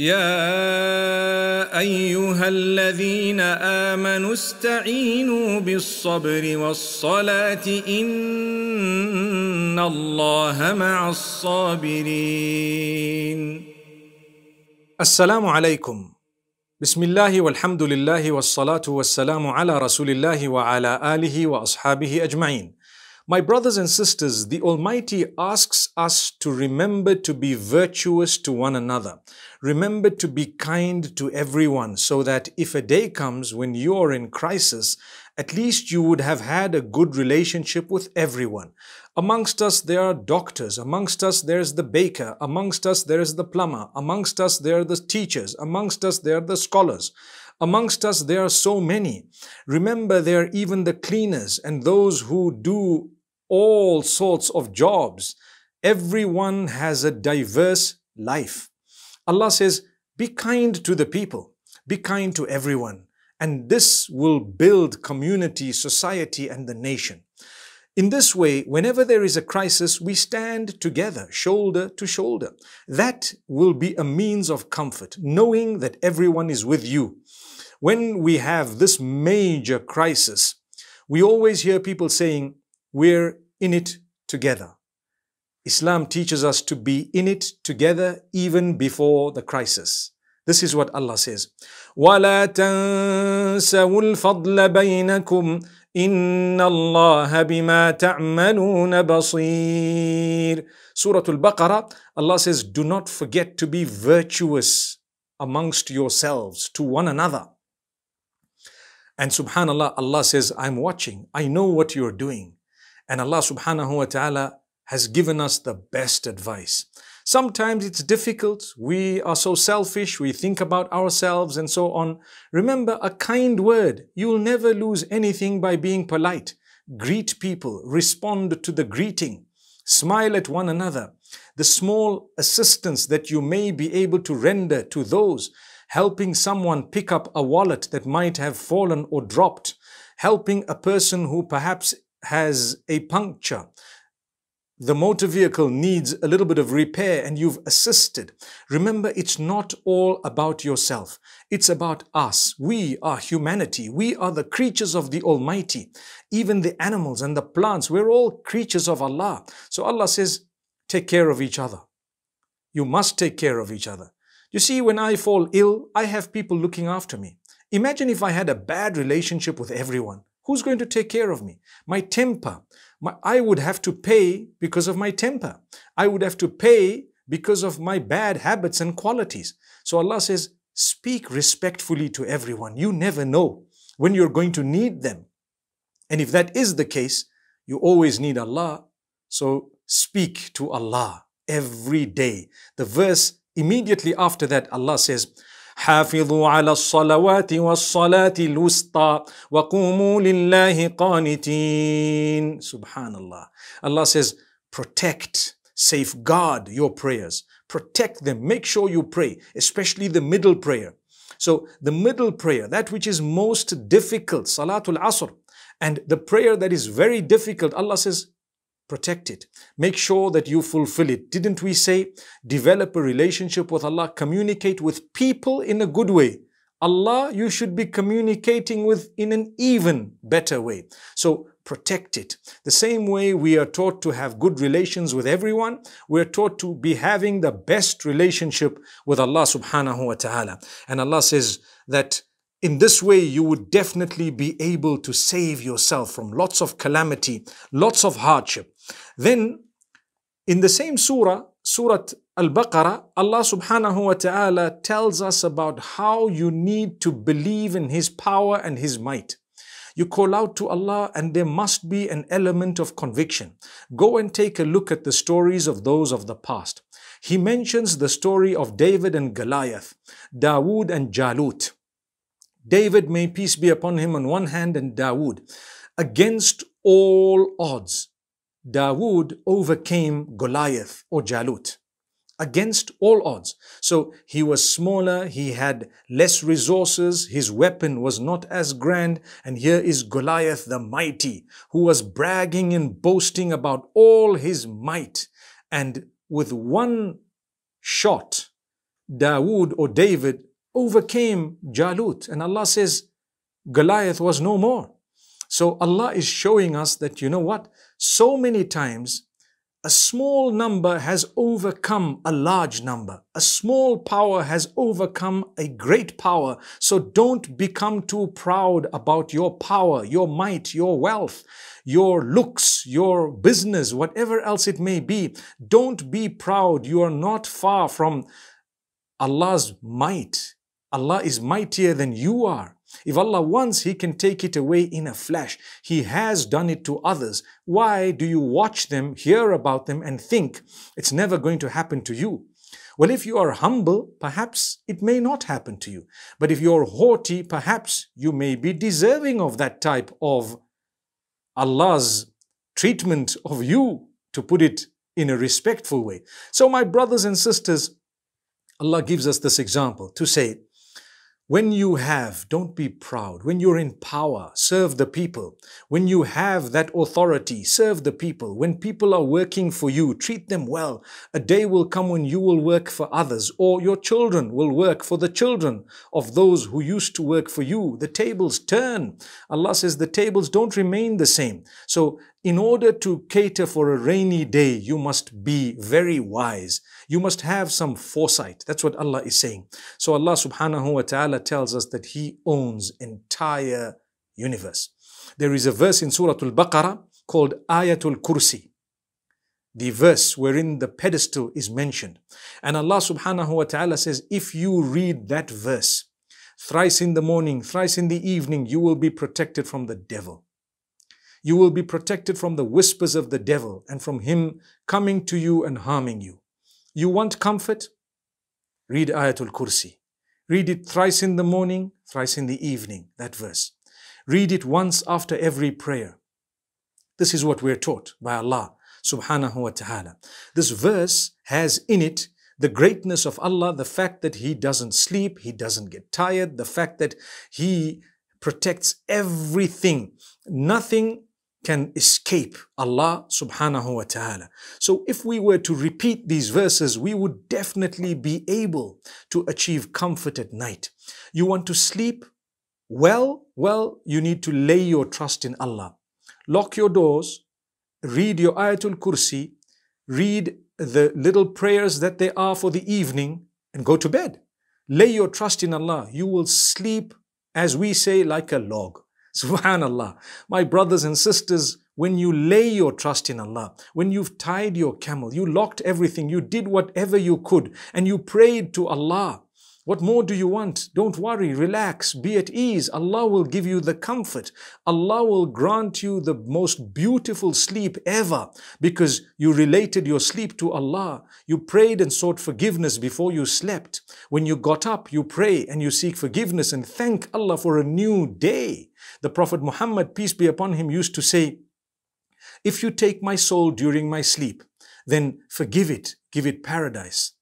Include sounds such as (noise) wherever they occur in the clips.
يا ايها الذين امنوا استعينوا بالصبر والصلاه ان الله مع الصابرين السلام عليكم بسم الله والحمد لله والصلاه والسلام على رسول الله وعلى اله واصحابه اجمعين My brothers and sisters, the Almighty asks us to remember to be virtuous to one another. Remember to be kind to everyone so that if a day comes when you are in crisis, at least you would have had a good relationship with everyone. Amongst us there are doctors, amongst us there is the baker, amongst us there is the plumber, amongst us there are the teachers, amongst us there are the scholars. Amongst us there are so many. Remember there are even the cleaners and those who do all sorts of jobs. Everyone has a diverse life. Allah says, be kind to the people, be kind to everyone. And this will build community, society, and the nation. In this way, whenever there is a crisis, we stand together, shoulder to shoulder. That will be a means of comfort, knowing that everyone is with you. When we have this major crisis, we always hear people saying, we're in it together. Islam teaches us to be in it together even before the crisis. This is what Allah says. وَلَا تَنْسَوُا الْفَضْلَ بَيْنَكُمْ إِنَّ اللَّهَ بِمَا تَعْمَلُونَ بَصِيرٌ Surah Al-Baqarah, Allah says, Do not forget to be virtuous amongst yourselves to one another. And subhanAllah, Allah says, I'm watching. I know what you're doing. And Allah subhanahu wa ta'ala has given us the best advice. Sometimes it's difficult. We are so selfish. We think about ourselves and so on. Remember a kind word. You'll never lose anything by being polite. Greet people. Respond to the greeting. Smile at one another. The small assistance that you may be able to render to those helping someone pick up a wallet that might have fallen or dropped, helping a person who perhaps has a puncture. The motor vehicle needs a little bit of repair and you've assisted. Remember, it's not all about yourself. It's about us. We are humanity. We are the creatures of the Almighty. Even the animals and the plants, we're all creatures of Allah. So Allah says, take care of each other. You must take care of each other. You see, when I fall ill, I have people looking after me. Imagine if I had a bad relationship with everyone. Who's going to take care of me? My temper. My, I would have to pay because of my temper. I would have to pay because of my bad habits and qualities. So Allah says, speak respectfully to everyone. You never know when you're going to need them. And if that is the case, you always need Allah. So speak to Allah every day. The verse immediately after that, Allah says, حافظوا على الصلوات والصلاة الوسطى وقوموا لله قانتين Subhanallah. Allah says protect safeguard your prayers protect them make sure you pray especially the middle prayer so the middle prayer that which is most difficult salatul asr and the prayer that is very difficult Allah says protect it. Make sure that you fulfill it. Didn't we say develop a relationship with Allah, communicate with people in a good way? Allah, you should be communicating with in an even better way. So protect it. The same way we are taught to have good relations with everyone, we are taught to be having the best relationship with Allah subhanahu wa ta'ala. And Allah says that in this way, you would definitely be able to save yourself from lots of calamity, lots of hardship. Then, in the same surah, Surah Al-Baqarah, Allah subhanahu wa ta'ala tells us about how you need to believe in His power and His might. You call out to Allah and there must be an element of conviction. Go and take a look at the stories of those of the past. He mentions the story of David and Goliath, Dawood and Jalut. David, may peace be upon him on one hand, and Dawood. Against all odds, Dawood overcame Goliath or Jalut. Against all odds. So he was smaller, he had less resources, his weapon was not as grand, and here is Goliath the mighty, who was bragging and boasting about all his might. And with one shot, Dawood or David overcame Jalut. And Allah says, Goliath was no more. So Allah is showing us that, you know what? So many times, a small number has overcome a large number. A small power has overcome a great power. So don't become too proud about your power, your might, your wealth, your looks, your business, whatever else it may be. Don't be proud. You are not far from Allah's might. Allah is mightier than you are. If Allah wants, He can take it away in a flash. He has done it to others. Why do you watch them, hear about them, and think it's never going to happen to you? Well, if you are humble, perhaps it may not happen to you. But if you are haughty, perhaps you may be deserving of that type of Allah's treatment of you, to put it in a respectful way. So, my brothers and sisters, Allah gives us this example to say, when you have, don't be proud. When you're in power, serve the people. When you have that authority, serve the people. When people are working for you, treat them well. A day will come when you will work for others, or your children will work for the children of those who used to work for you. The tables turn. Allah says the tables don't remain the same. So in order to cater for a rainy day, you must be very wise. You must have some foresight. That's what Allah is saying. So Allah subhanahu wa ta'ala tells us that He owns entire universe. There is a verse in Surah Al-Baqarah called Ayatul Kursi. The verse wherein the pedestal is mentioned. And Allah subhanahu wa ta'ala says, if you read that verse, thrice in the morning, thrice in the evening, you will be protected from the devil. You will be protected from the whispers of the devil and from him coming to you and harming you. You want comfort? Read Ayatul Kursi. Read it thrice in the morning, thrice in the evening, that verse. Read it once after every prayer. This is what we're taught by Allah subhanahu wa ta'ala. This verse has in it the greatness of Allah, the fact that He doesn't sleep, He doesn't get tired, the fact that He protects everything. Nothing can escape Allah subhanahu wa ta'ala. So if we were to repeat these verses, we would definitely be able to achieve comfort at night. You want to sleep well? Well, you need to lay your trust in Allah. Lock your doors, read your Ayatul Kursi, read the little prayers that there are for the evening, and go to bed. Lay your trust in Allah. You will sleep, as we say, like a log. (laughs) Subhanallah. My brothers and sisters, when you lay your trust in Allah, when you've tied your camel, you locked everything, you did whatever you could, and you prayed to Allah what more do you want? Don't worry, relax, be at ease. Allah will give you the comfort. Allah will grant you the most beautiful sleep ever because you related your sleep to Allah. You prayed and sought forgiveness before you slept. When you got up, you pray and you seek forgiveness and thank Allah for a new day. The Prophet Muhammad, peace be upon him, used to say, If you take my soul during my sleep, then forgive it, give it paradise.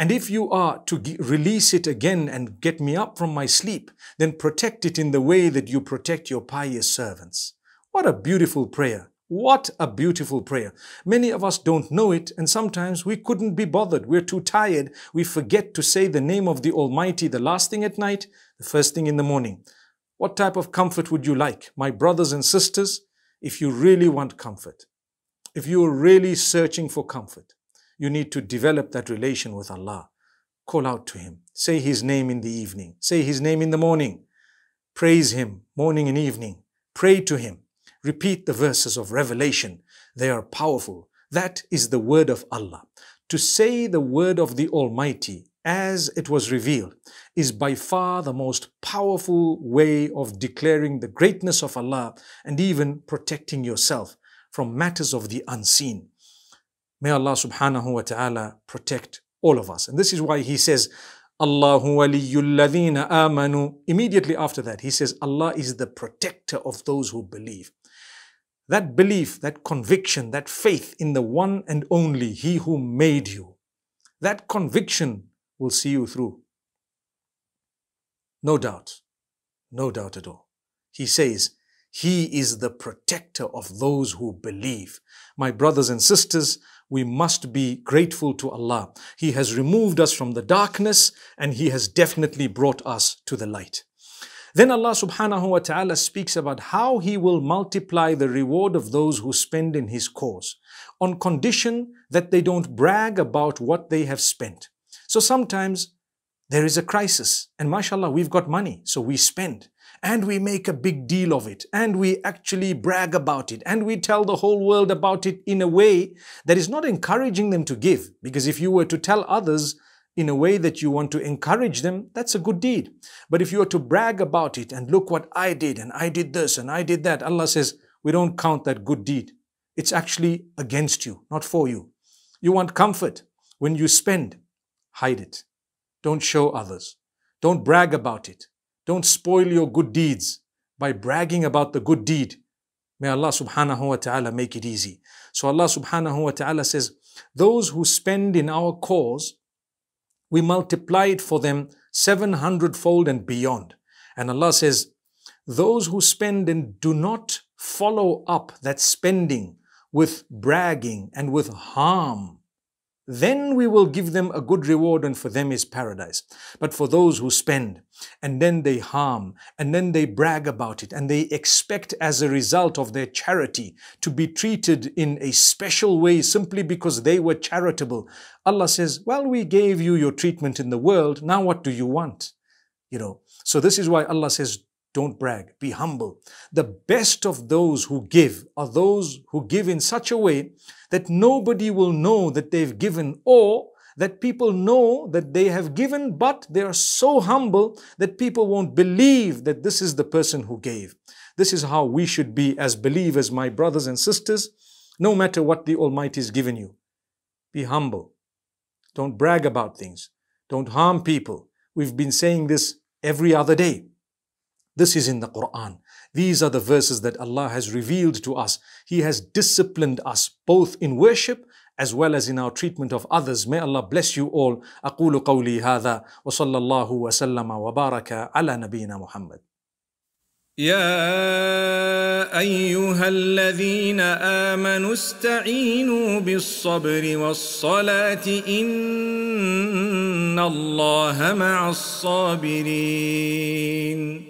And if you are to release it again and get me up from my sleep, then protect it in the way that you protect your pious servants. What a beautiful prayer. What a beautiful prayer. Many of us don't know it, and sometimes we couldn't be bothered. We're too tired. We forget to say the name of the Almighty the last thing at night, the first thing in the morning. What type of comfort would you like, my brothers and sisters, if you really want comfort? If you're really searching for comfort, you need to develop that relation with Allah. Call out to Him. Say His name in the evening. Say His name in the morning. Praise Him morning and evening. Pray to Him. Repeat the verses of revelation. They are powerful. That is the word of Allah. To say the word of the Almighty as it was revealed is by far the most powerful way of declaring the greatness of Allah and even protecting yourself from matters of the unseen. May Allah subhanahu wa ta'ala protect all of us. And this is why he says, Allahu waliyul amanu. Immediately after that, he says, Allah is the protector of those who believe. That belief, that conviction, that faith in the one and only He who made you, that conviction will see you through. No doubt. No doubt at all. He says, he is the protector of those who believe. My brothers and sisters, we must be grateful to Allah. He has removed us from the darkness and He has definitely brought us to the light. Then Allah subhanahu wa ta'ala speaks about how He will multiply the reward of those who spend in His cause on condition that they don't brag about what they have spent. So sometimes there is a crisis and mashallah, we've got money, so we spend and we make a big deal of it and we actually brag about it and we tell the whole world about it in a way that is not encouraging them to give because if you were to tell others in a way that you want to encourage them, that's a good deed. But if you are to brag about it and look what I did and I did this and I did that, Allah says, we don't count that good deed. It's actually against you, not for you. You want comfort. When you spend, hide it. Don't show others. Don't brag about it. Don't spoil your good deeds by bragging about the good deed. May Allah subhanahu wa ta'ala make it easy. So Allah subhanahu wa ta'ala says, Those who spend in our cause, we multiply it for them 700 fold and beyond. And Allah says, Those who spend and do not follow up that spending with bragging and with harm, then we will give them a good reward, and for them is paradise. But for those who spend, and then they harm, and then they brag about it, and they expect as a result of their charity to be treated in a special way simply because they were charitable, Allah says, Well, we gave you your treatment in the world, now what do you want? You know, so this is why Allah says, don't brag, be humble. The best of those who give are those who give in such a way that nobody will know that they've given or that people know that they have given, but they are so humble that people won't believe that this is the person who gave. This is how we should be as believers, my brothers and sisters, no matter what the Almighty has given you. Be humble. Don't brag about things. Don't harm people. We've been saying this every other day. This is in the Quran. These are the verses that Allah has revealed to us. He has disciplined us both in worship as well as in our treatment of others. May Allah bless you all. أقول قولي هذا وصلى الله وسلم وبارك على نبينا محمد. يا ايها الذين امنوا استعينوا بالصبر والصلاه ان الله مع الصابرين